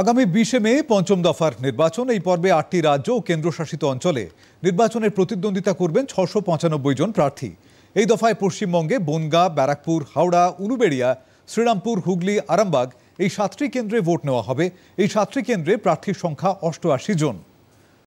আগামী বিশে মে পঞ্চম দফার নির্বাচন এই পর্বে আটটি রাজ্য ও কেন্দ্রশাসিত অঞ্চলে নির্বাচনের প্রতিদ্বন্দ্বিতা করবেন ছশো পঁচানব্বই জন প্রার্থী এই দফায় পশ্চিমবঙ্গে বনগা ব্যারাকপুর হাওড়া উলুবেড়িয়া শ্রীরামপুর হুগলি আরামবাগ এই সাতটি কেন্দ্রে ভোট নেওয়া হবে এই সাতটি কেন্দ্রে প্রার্থীর সংখ্যা অষ্টআশি জন